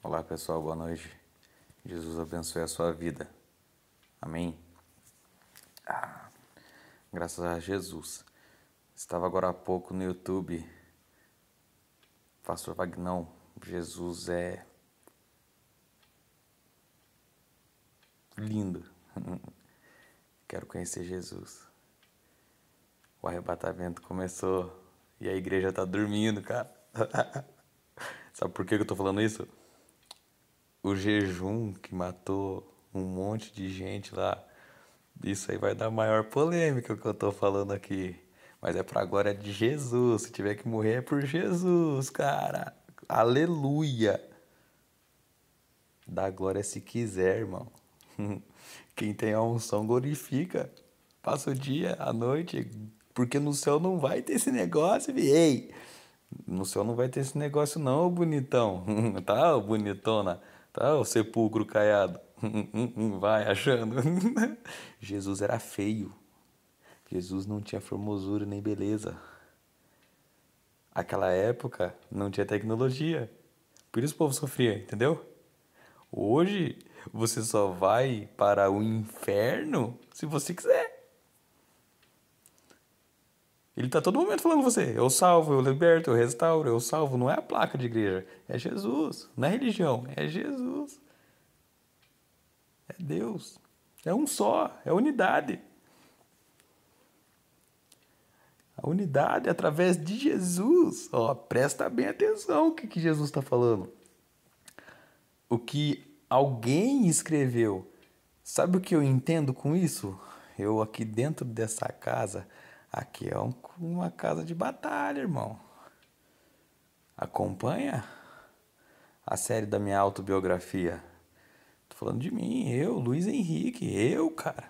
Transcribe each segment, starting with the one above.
Olá pessoal, boa noite. Jesus abençoe a sua vida. Amém. Ah, graças a Jesus. Estava agora há pouco no YouTube. Pastor Vagnão, Jesus é lindo. Quero conhecer Jesus. O arrebatamento começou e a igreja está dormindo, cara. Sabe por que eu estou falando isso? o jejum que matou um monte de gente lá. Isso aí vai dar maior polêmica que eu tô falando aqui. Mas é pra glória de Jesus. Se tiver que morrer é por Jesus, cara. Aleluia. Dá glória se quiser, irmão. Quem tem a unção glorifica. Passa o dia, a noite, porque no céu não vai ter esse negócio, vi. Ei, no céu não vai ter esse negócio não, bonitão. tá, bonitona? tá? O sepulcro caiado. Hum, hum, hum, vai achando. Jesus era feio. Jesus não tinha formosura nem beleza. Aquela época não tinha tecnologia. Por isso o povo sofria, entendeu? Hoje você só vai para o inferno se você quiser. Ele está todo momento falando você: eu salvo, eu liberto, eu restauro, eu salvo. Não é a placa de igreja, é Jesus. Não é religião, é Jesus. É Deus. É um só, é unidade. A unidade é através de Jesus. Ó, presta bem atenção o que, que Jesus está falando. O que alguém escreveu. Sabe o que eu entendo com isso? Eu aqui dentro dessa casa, aqui é um uma casa de batalha, irmão. Acompanha a série da minha autobiografia. Tô falando de mim, eu, Luiz Henrique, eu, cara.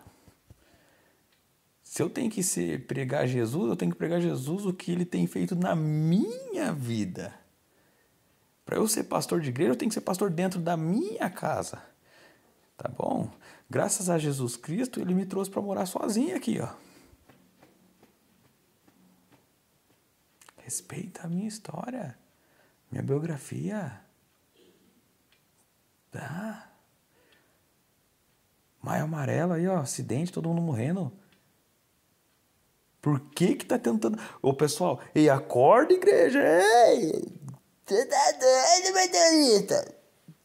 Se eu tenho que ser, pregar Jesus, eu tenho que pregar Jesus o que ele tem feito na minha vida. Para eu ser pastor de igreja, eu tenho que ser pastor dentro da minha casa. Tá bom? Graças a Jesus Cristo, ele me trouxe para morar sozinho aqui, ó. Respeita a minha história, minha biografia. Tá? Maio amarelo aí, ó, acidente, todo mundo morrendo. Por que que tá tentando... Ô, pessoal, ei, acorda, igreja! Ei! Você tá doido, meteorista?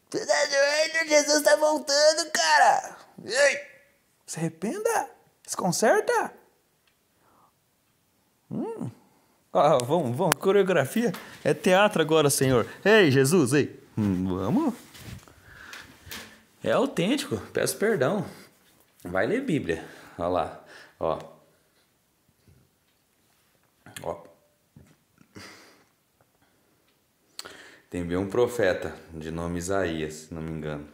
Você tá doido? Jesus tá voltando, cara! Ei! Se arrependa! Se conserta! Ah, vamos, vamos, coreografia é teatro agora, Senhor. Ei, Jesus, ei, hum, vamos. É autêntico, peço perdão. Vai ler Bíblia. Olha lá, ó. Ó. Tem bem um profeta de nome Isaías, se não me engano.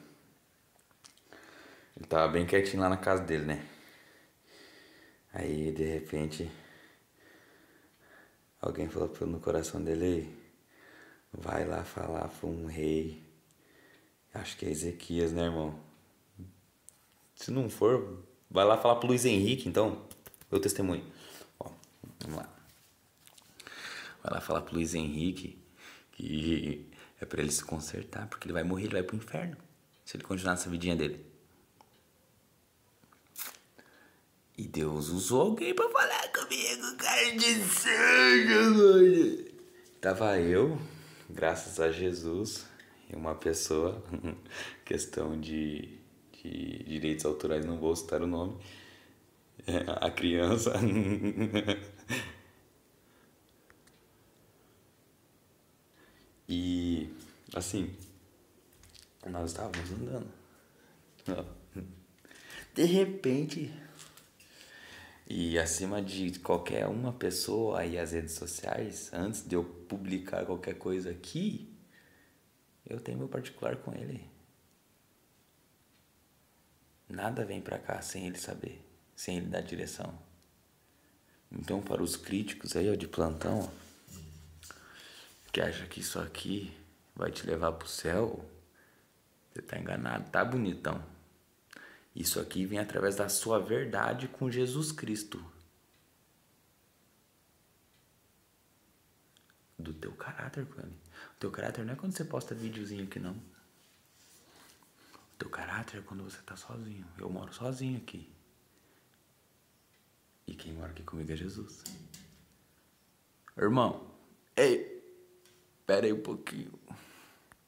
Ele tava bem quietinho lá na casa dele, né? Aí, de repente, Alguém falou no coração dele: vai lá falar para um rei. Acho que é Ezequias, né, irmão? Se não for, vai lá falar para Luiz Henrique, então. Eu testemunho. Ó, vamos lá. Vai lá falar para Luiz Henrique que é para ele se consertar, porque ele vai morrer, ele vai pro inferno se ele continuar nessa vidinha dele. E Deus usou alguém para falar comigo, cara de sangue, mano. Tava eu, graças a Jesus, e uma pessoa, questão de, de direitos autorais, não vou citar o nome, a criança. e, assim, nós estávamos andando. De repente e acima de qualquer uma pessoa aí as redes sociais, antes de eu publicar qualquer coisa aqui, eu tenho meu particular com ele. Nada vem para cá sem ele saber, sem ele dar direção. Então para os críticos aí ó, de plantão, que acha que isso aqui vai te levar pro céu, você tá enganado, tá bonitão. Isso aqui vem através da sua verdade com Jesus Cristo. Do teu caráter, ele. O teu caráter não é quando você posta videozinho aqui, não. O teu caráter é quando você tá sozinho. Eu moro sozinho aqui. E quem mora aqui comigo é Jesus. Irmão, ei, pera aí um pouquinho.